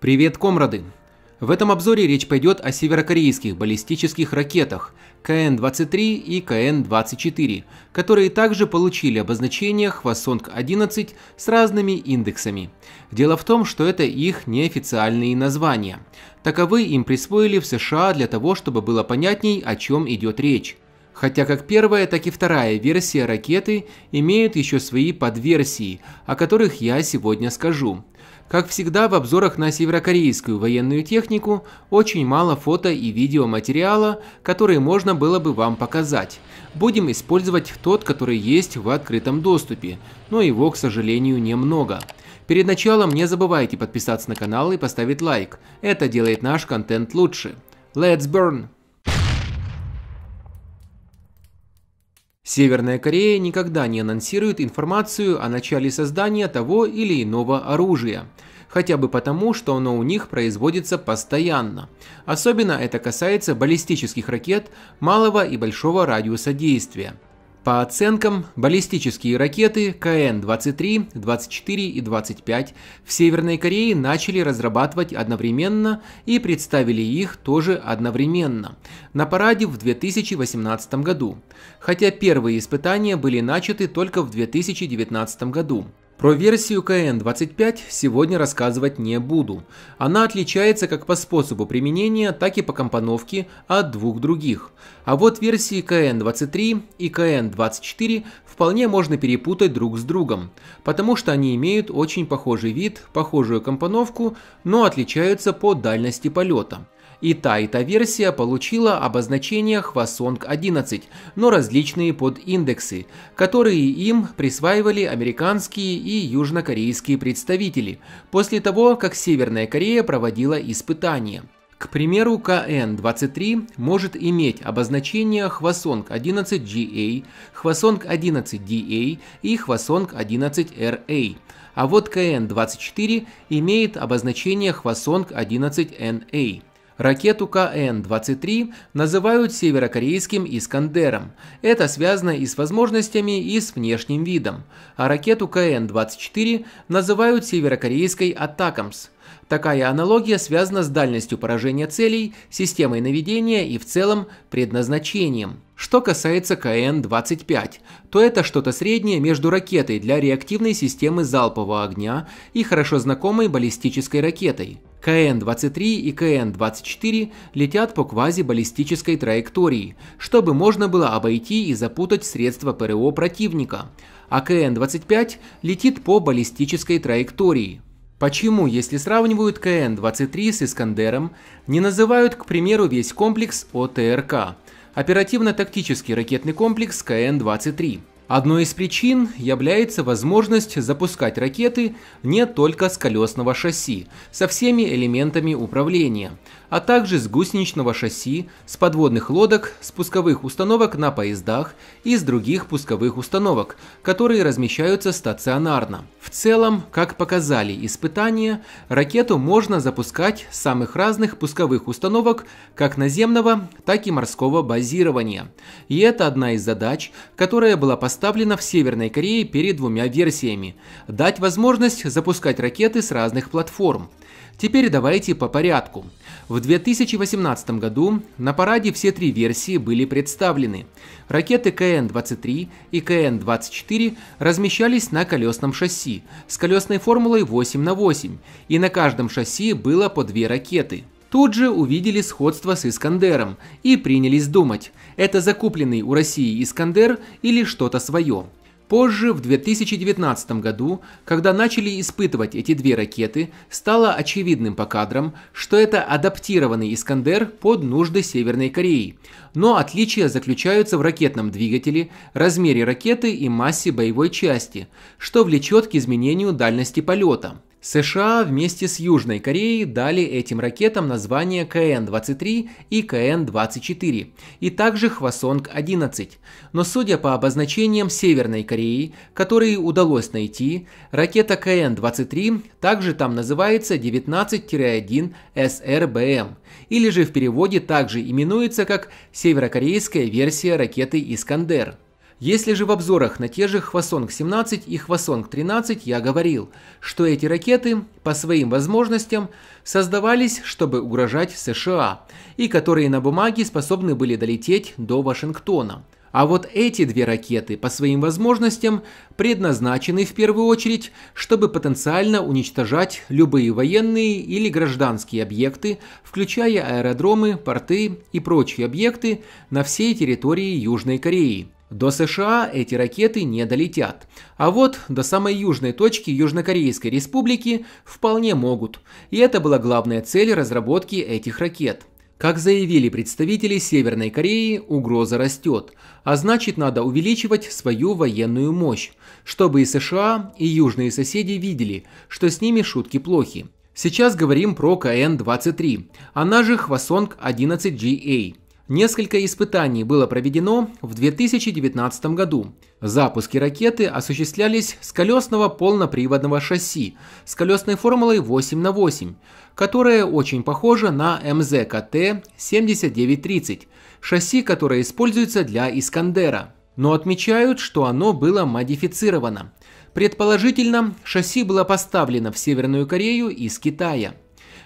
Привет, комрады! В этом обзоре речь пойдет о северокорейских баллистических ракетах КН-23 и КН-24, которые также получили обозначение Хвасонг-11 с разными индексами. Дело в том, что это их неофициальные названия. Таковы им присвоили в США для того, чтобы было понятней, о чем идет речь. Хотя как первая, так и вторая версия ракеты имеют еще свои подверсии, о которых я сегодня скажу – как всегда в обзорах на северокорейскую военную технику очень мало фото и видеоматериала, которые можно было бы вам показать. Будем использовать тот, который есть в открытом доступе, но его, к сожалению, немного. Перед началом не забывайте подписаться на канал и поставить лайк. Это делает наш контент лучше. Let's burn! Северная Корея никогда не анонсирует информацию о начале создания того или иного оружия хотя бы потому, что оно у них производится постоянно. Особенно это касается баллистических ракет малого и большого радиуса действия. По оценкам, баллистические ракеты КН-23, 24 и 25 в Северной Корее начали разрабатывать одновременно и представили их тоже одновременно на параде в 2018 году, хотя первые испытания были начаты только в 2019 году. Про версию КН-25 сегодня рассказывать не буду. Она отличается как по способу применения, так и по компоновке от двух других. А вот версии КН-23 и КН-24 вполне можно перепутать друг с другом, потому что они имеют очень похожий вид, похожую компоновку, но отличаются по дальности полета. И та, и та версия получила обозначение Хвасонг-11, но различные подиндексы, которые им присваивали американские и южнокорейские представители, после того, как Северная Корея проводила испытания. К примеру, КН-23 может иметь обозначения Хвасонг-11GA, а, Хвасонг-11DA а и Хвасонг-11RA, а. а вот КН-24 имеет обозначение Хвасонг-11NA. Ракету КН-23 называют северокорейским «Искандером». Это связано и с возможностями, и с внешним видом. А ракету КН-24 называют северокорейской «Атакамс». Такая аналогия связана с дальностью поражения целей, системой наведения и в целом предназначением. Что касается КН-25, то это что-то среднее между ракетой для реактивной системы залпового огня и хорошо знакомой баллистической ракетой. КН-23 и КН-24 летят по квазибаллистической траектории, чтобы можно было обойти и запутать средства ПРО противника, а КН-25 летит по баллистической траектории – Почему, если сравнивают КН-23 с Искандером, не называют, к примеру, весь комплекс ОТРК – оперативно-тактический ракетный комплекс КН-23? Одной из причин является возможность запускать ракеты не только с колесного шасси, со всеми элементами управления, а также с гусеничного шасси, с подводных лодок, с пусковых установок на поездах и с других пусковых установок, которые размещаются стационарно. В целом, как показали испытания, ракету можно запускать с самых разных пусковых установок как наземного, так и морского базирования. И это одна из задач, которая была поставлена в Северной Корее перед двумя версиями – дать возможность запускать ракеты с разных платформ. Теперь давайте по порядку. В 2018 году на параде все три версии были представлены. Ракеты КН-23 и КН-24 размещались на колесном шасси с колесной формулой 8 на 8 и на каждом шасси было по две ракеты. Тут же увидели сходство с Искандером и принялись думать, это закупленный у России Искандер или что-то свое. Позже, в 2019 году, когда начали испытывать эти две ракеты, стало очевидным по кадрам, что это адаптированный «Искандер» под нужды Северной Кореи. Но отличия заключаются в ракетном двигателе, размере ракеты и массе боевой части, что влечет к изменению дальности полета. США вместе с Южной Кореей дали этим ракетам название КН-23 и КН-24, и также Хвасонг-11. Но судя по обозначениям Северной Кореи, которые удалось найти, ракета КН-23 также там называется 19-1 СРБМ, эм, или же в переводе также именуется как северокорейская версия ракеты «Искандер». Если же в обзорах на те же Хвасонг 17 и Хвасонг 13 я говорил, что эти ракеты по своим возможностям создавались, чтобы угрожать США, и которые на бумаге способны были долететь до Вашингтона. А вот эти две ракеты по своим возможностям предназначены в первую очередь, чтобы потенциально уничтожать любые военные или гражданские объекты, включая аэродромы, порты и прочие объекты на всей территории Южной Кореи. До США эти ракеты не долетят. А вот до самой южной точки Южнокорейской республики вполне могут. И это была главная цель разработки этих ракет. Как заявили представители Северной Кореи, угроза растет, а значит надо увеличивать свою военную мощь, чтобы и США, и южные соседи видели, что с ними шутки плохи. Сейчас говорим про КН-23, она же Хвасонг-11GA. Несколько испытаний было проведено в 2019 году. Запуски ракеты осуществлялись с колесного полноприводного шасси с колесной формулой 8 на 8, которое очень похоже на МЗКТ-7930, шасси, которое используется для Искандера. Но отмечают, что оно было модифицировано. Предположительно, шасси было поставлено в Северную Корею из Китая.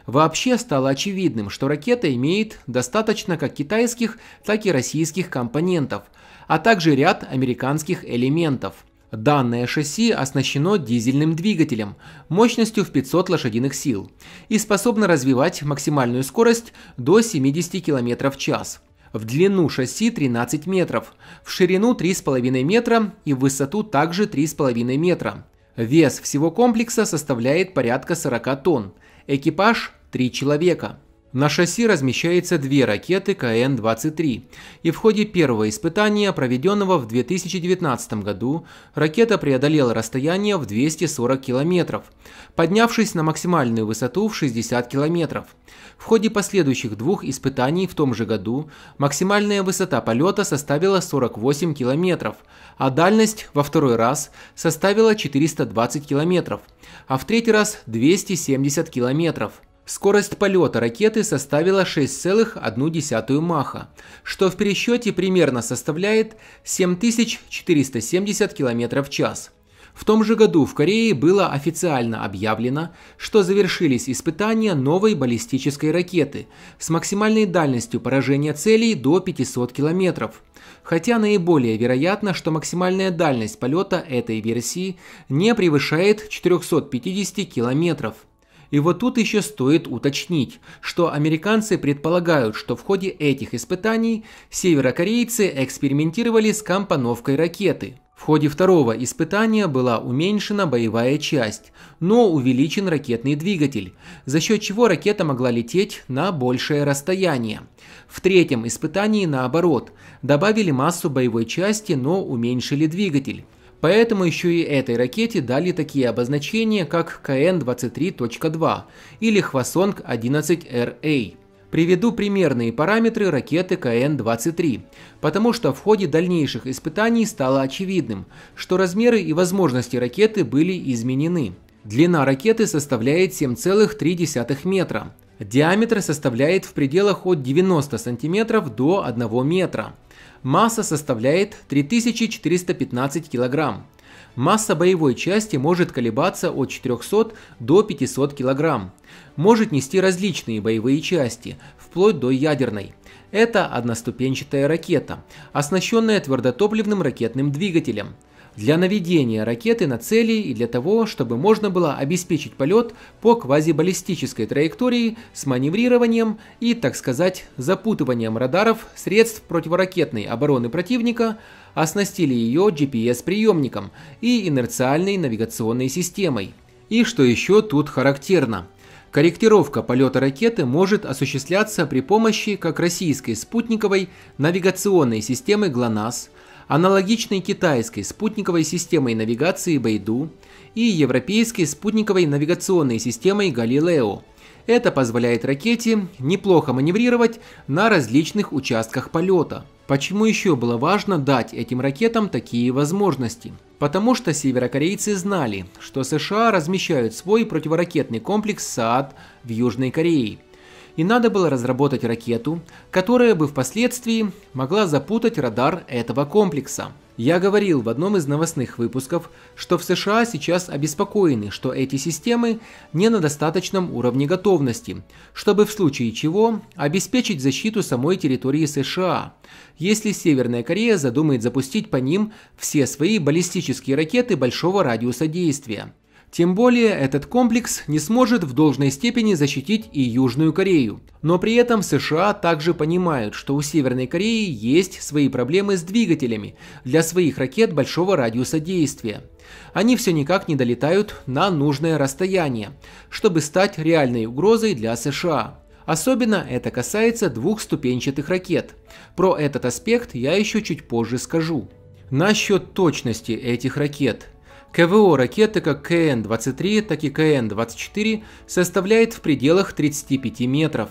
Вообще стало очевидным, что ракета имеет достаточно как китайских, так и российских компонентов, а также ряд американских элементов. Данное шасси оснащено дизельным двигателем мощностью в 500 лошадиных сил и способно развивать максимальную скорость до 70 км в час. В длину шасси 13 метров, в ширину 3,5 метра и в высоту также 3,5 метра. Вес всего комплекса составляет порядка 40 тонн. Экипаж – 3 человека. На шасси размещается две ракеты КН-23, и в ходе первого испытания, проведенного в 2019 году, ракета преодолела расстояние в 240 километров, поднявшись на максимальную высоту в 60 километров. В ходе последующих двух испытаний в том же году максимальная высота полета составила 48 километров, а дальность во второй раз составила 420 километров, а в третий раз 270 километров. Скорость полета ракеты составила 6,1 маха, что в пересчете примерно составляет 7470 км в час. В том же году в Корее было официально объявлено, что завершились испытания новой баллистической ракеты с максимальной дальностью поражения целей до 500 км. Хотя наиболее вероятно, что максимальная дальность полета этой версии не превышает 450 километров – и вот тут еще стоит уточнить, что американцы предполагают, что в ходе этих испытаний северокорейцы экспериментировали с компоновкой ракеты. В ходе второго испытания была уменьшена боевая часть, но увеличен ракетный двигатель, за счет чего ракета могла лететь на большее расстояние. В третьем испытании наоборот, добавили массу боевой части, но уменьшили двигатель. Поэтому еще и этой ракете дали такие обозначения, как КН-23.2 или Хвасонг-11РА. Приведу примерные параметры ракеты КН-23, потому что в ходе дальнейших испытаний стало очевидным, что размеры и возможности ракеты были изменены. Длина ракеты составляет 7,3 метра. Диаметр составляет в пределах от 90 сантиметров до 1 метра. Масса составляет 3415 кг. Масса боевой части может колебаться от 400 до 500 кг. Может нести различные боевые части, вплоть до ядерной. Это одноступенчатая ракета, оснащенная твердотопливным ракетным двигателем – для наведения ракеты на цели и для того, чтобы можно было обеспечить полет по квазибаллистической траектории с маневрированием и, так сказать, запутыванием радаров средств противоракетной обороны противника, оснастили ее GPS-приемником и инерциальной навигационной системой. И что еще тут характерно – Корректировка полета ракеты может осуществляться при помощи как российской спутниковой навигационной системы ГЛОНАСС, аналогичной китайской спутниковой системой навигации Бэйду и европейской спутниковой навигационной системой Галилео. Это позволяет ракете неплохо маневрировать на различных участках полета. Почему еще было важно дать этим ракетам такие возможности? Потому что северокорейцы знали, что США размещают свой противоракетный комплекс СААД в Южной Корее – и надо было разработать ракету, которая бы впоследствии могла запутать радар этого комплекса. Я говорил в одном из новостных выпусков, что в США сейчас обеспокоены, что эти системы не на достаточном уровне готовности, чтобы в случае чего обеспечить защиту самой территории США, если Северная Корея задумает запустить по ним все свои баллистические ракеты большого радиуса действия. Тем более этот комплекс не сможет в должной степени защитить и Южную Корею. Но при этом США также понимают, что у Северной Кореи есть свои проблемы с двигателями для своих ракет большого радиуса действия. Они все никак не долетают на нужное расстояние, чтобы стать реальной угрозой для США. Особенно это касается двухступенчатых ракет. Про этот аспект я еще чуть позже скажу. Насчет точности этих ракет. КВО ракеты как КН-23, так и КН-24 составляет в пределах 35 метров.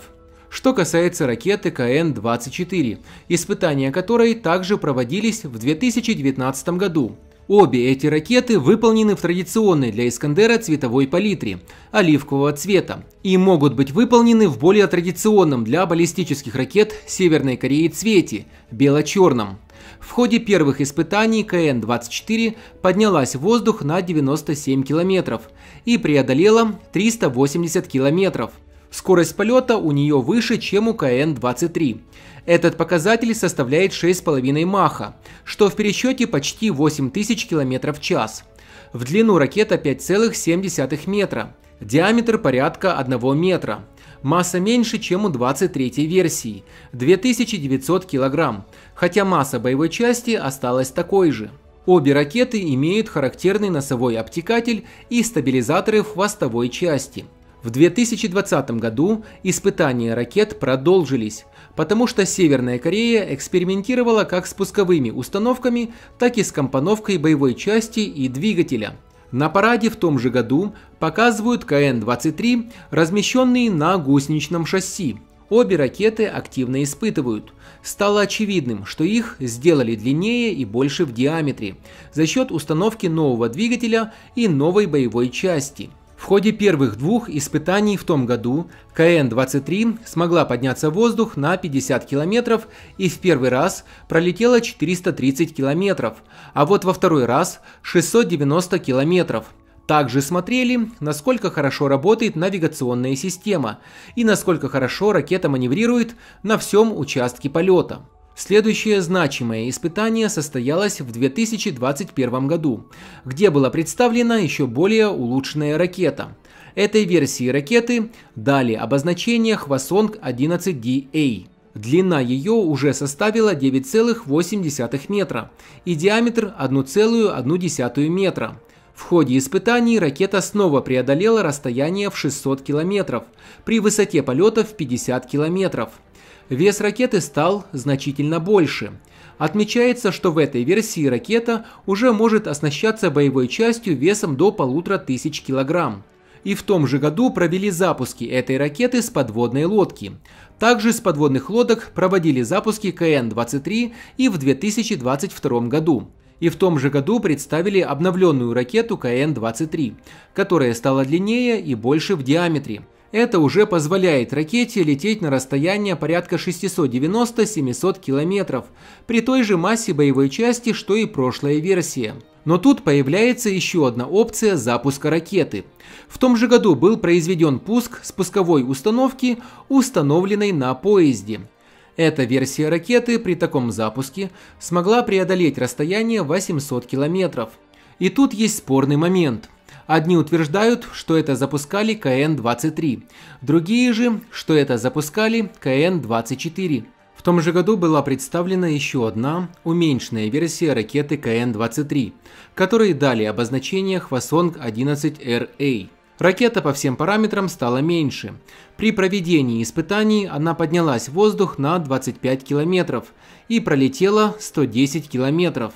Что касается ракеты КН-24, испытания которой также проводились в 2019 году. Обе эти ракеты выполнены в традиционной для Искандера цветовой палитре – оливкового цвета и могут быть выполнены в более традиционном для баллистических ракет Северной Кореи цвете – бело-черном. В ходе первых испытаний КН-24 поднялась в воздух на 97 километров и преодолела 380 километров. Скорость полета у нее выше, чем у КН-23. Этот показатель составляет 6,5 маха, что в пересчете почти 8000 км в час. В длину ракета 5,7 метра, диаметр порядка 1 метра масса меньше, чем у 23 версии – 2900 кг, хотя масса боевой части осталась такой же. Обе ракеты имеют характерный носовой обтекатель и стабилизаторы в хвостовой части. В 2020 году испытания ракет продолжились, потому что Северная Корея экспериментировала как с пусковыми установками, так и с компоновкой боевой части и двигателя – на параде в том же году показывают КН-23, размещенные на гусеничном шасси. Обе ракеты активно испытывают. Стало очевидным, что их сделали длиннее и больше в диаметре за счет установки нового двигателя и новой боевой части – в ходе первых двух испытаний в том году КН-23 смогла подняться в воздух на 50 километров и в первый раз пролетела 430 километров, а вот во второй раз 690 километров. Также смотрели, насколько хорошо работает навигационная система и насколько хорошо ракета маневрирует на всем участке полета. Следующее значимое испытание состоялось в 2021 году, где была представлена еще более улучшенная ракета. Этой версии ракеты дали обозначение Хвасонг 11DA. Длина ее уже составила 9,8 метра и диаметр 1,1 метра. В ходе испытаний ракета снова преодолела расстояние в 600 километров при высоте полета в 50 километров. Вес ракеты стал значительно больше. Отмечается, что в этой версии ракета уже может оснащаться боевой частью весом до полутора тысяч килограмм и в том же году провели запуски этой ракеты с подводной лодки. Также с подводных лодок проводили запуски КН-23 и в 2022 году. И в том же году представили обновленную ракету КН-23, которая стала длиннее и больше в диаметре. Это уже позволяет ракете лететь на расстояние порядка 690-700 километров при той же массе боевой части, что и прошлая версия. Но тут появляется еще одна опция запуска ракеты. В том же году был произведен пуск спусковой установки, установленной на поезде. Эта версия ракеты при таком запуске смогла преодолеть расстояние 800 километров. И тут есть спорный момент. Одни утверждают, что это запускали КН-23, другие же, что это запускали КН-24. В том же году была представлена еще одна, уменьшенная версия ракеты КН-23, которой дали обозначение Хвасонг-11РА. Ракета по всем параметрам стала меньше. При проведении испытаний она поднялась в воздух на 25 километров и пролетела 110 километров.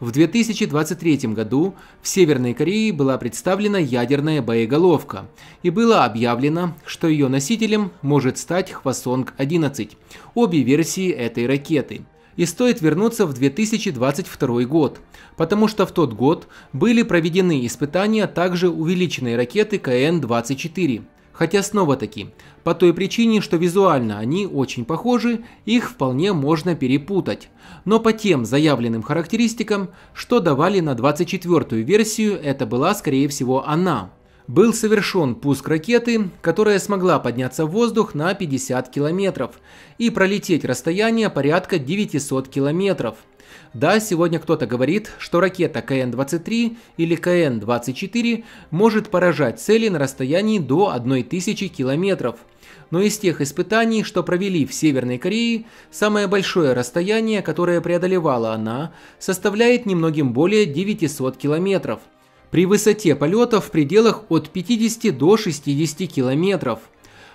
В 2023 году в Северной Корее была представлена ядерная боеголовка, и было объявлено, что ее носителем может стать Хвасонг-11, обе версии этой ракеты. И стоит вернуться в 2022 год, потому что в тот год были проведены испытания также увеличенной ракеты КН-24, Хотя снова-таки, по той причине, что визуально они очень похожи, их вполне можно перепутать. Но по тем заявленным характеристикам, что давали на 24-ю версию, это была скорее всего она. Был совершен пуск ракеты, которая смогла подняться в воздух на 50 километров и пролететь расстояние порядка 900 километров. Да, сегодня кто-то говорит, что ракета КН-23 или КН-24 может поражать цели на расстоянии до 1000 километров. Но из тех испытаний, что провели в Северной Корее, самое большое расстояние, которое преодолевала она, составляет немногим более 900 километров – при высоте полета в пределах от 50 до 60 километров.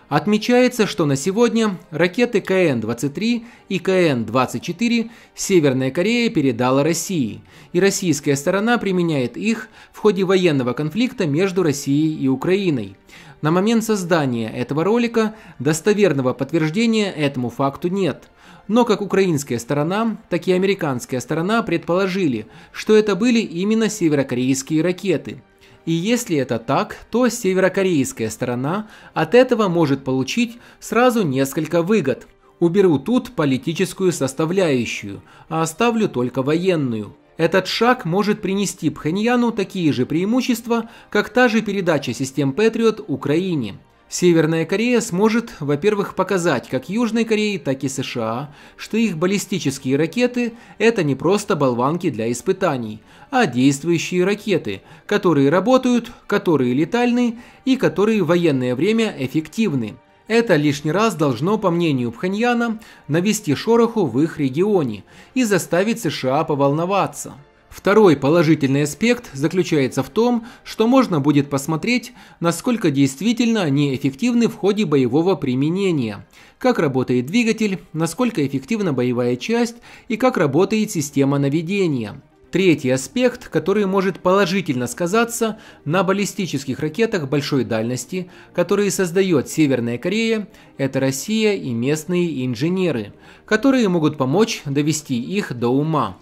Отмечается, что на сегодня ракеты КН-23 и КН-24 Северная Корея передала России, и российская сторона применяет их в ходе военного конфликта между Россией и Украиной. На момент создания этого ролика достоверного подтверждения этому факту нет – но как украинская сторона, так и американская сторона предположили, что это были именно северокорейские ракеты. И если это так, то северокорейская сторона от этого может получить сразу несколько выгод. Уберу тут политическую составляющую, а оставлю только военную. Этот шаг может принести Пхеньяну такие же преимущества, как та же передача систем Patriot Украине – Северная Корея сможет, во-первых, показать как Южной Корее, так и США, что их баллистические ракеты – это не просто болванки для испытаний, а действующие ракеты, которые работают, которые летальны и которые в военное время эффективны. Это лишний раз должно, по мнению Пхеньяна, навести шороху в их регионе и заставить США поволноваться. Второй положительный аспект заключается в том, что можно будет посмотреть, насколько действительно они эффективны в ходе боевого применения, как работает двигатель, насколько эффективна боевая часть и как работает система наведения. Третий аспект, который может положительно сказаться на баллистических ракетах большой дальности, которые создает Северная Корея, это Россия и местные инженеры, которые могут помочь довести их до ума.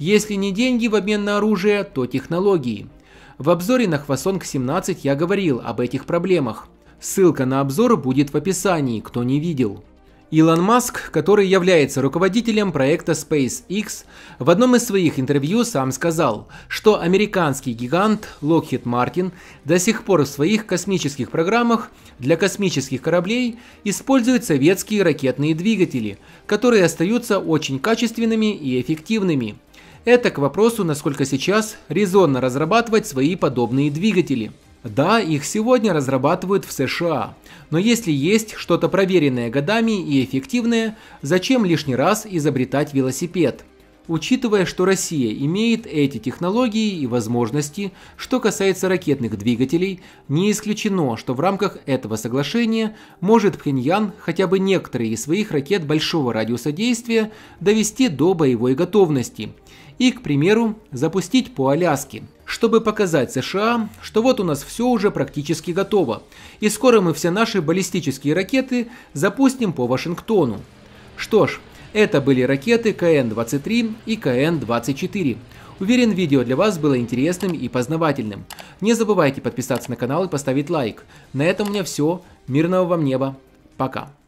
Если не деньги в обмен на оружие, то технологии. В обзоре на Хвасонг 17 я говорил об этих проблемах. Ссылка на обзор будет в описании, кто не видел. Илон Маск, который является руководителем проекта SpaceX, в одном из своих интервью сам сказал, что американский гигант Lockheed Martin до сих пор в своих космических программах для космических кораблей использует советские ракетные двигатели, которые остаются очень качественными и эффективными. Это к вопросу, насколько сейчас резонно разрабатывать свои подобные двигатели. Да, их сегодня разрабатывают в США, но если есть что-то проверенное годами и эффективное, зачем лишний раз изобретать велосипед? Учитывая, что Россия имеет эти технологии и возможности, что касается ракетных двигателей, не исключено, что в рамках этого соглашения может Пхеньян хотя бы некоторые из своих ракет большого радиуса действия довести до боевой готовности и, к примеру, запустить по Аляске, чтобы показать США, что вот у нас все уже практически готово, и скоро мы все наши баллистические ракеты запустим по Вашингтону. Что ж, это были ракеты КН-23 и КН-24. Уверен, видео для вас было интересным и познавательным. Не забывайте подписаться на канал и поставить лайк. На этом у меня все. Мирного вам неба. Пока.